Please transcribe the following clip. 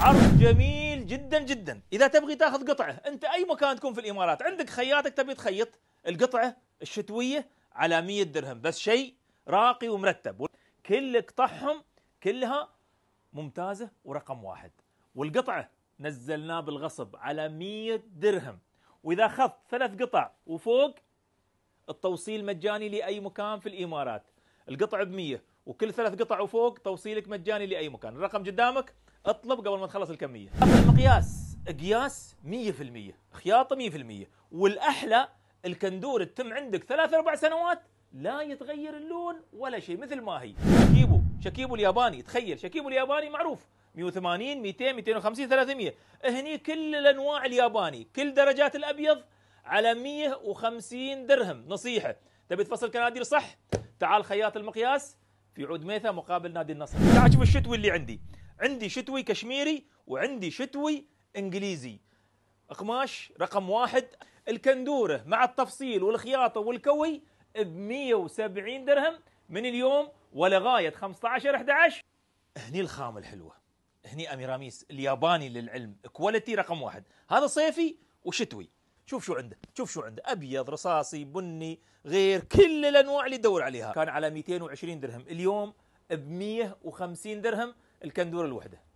عرض جميل جدا جدا اذا تبغي تاخذ قطعه انت اي مكان تكون في الامارات عندك خياطك تبي تخيط القطعه الشتويه على 100 درهم بس شيء راقي ومرتب كل قطعهم كلها ممتازه ورقم واحد والقطعه نزلناه بالغصب على 100 درهم واذا اخذت ثلاث قطع وفوق التوصيل مجاني لاي مكان في الامارات القطع ب 100 وكل ثلاث قطع وفوق توصيلك مجاني لاي مكان الرقم قدامك اطلب قبل ما تخلص الكميه المقياس قياس 100% خياطه 100% والاحلى الكندور تتم عندك ثلاث اربع سنوات لا يتغير اللون ولا شيء مثل ما هي شكيبو شكيبو الياباني تخيل شكيبو الياباني معروف 180 200 250 300 هني كل الانواع الياباني كل درجات الابيض على 150 درهم نصيحه تبي تفصل كنادير صح تعال خياط المقياس في عود ميثا مقابل نادي النصر تعال شوف الشتوي اللي عندي عندي شتوي كشميري وعندي شتوي انجليزي قماش رقم واحد الكندوره مع التفصيل والخياطه والكوي ب 170 درهم من اليوم ولغايه 15 11 هني الخامه الحلوه هني اميراميس الياباني للعلم كواليتي رقم واحد هذا صيفي وشتوي شوف شو عنده شوف شو عنده ابيض رصاصي بني غير كل الانواع اللي تدور عليها كان على 220 درهم اليوم ب 150 درهم الكندوره الوحده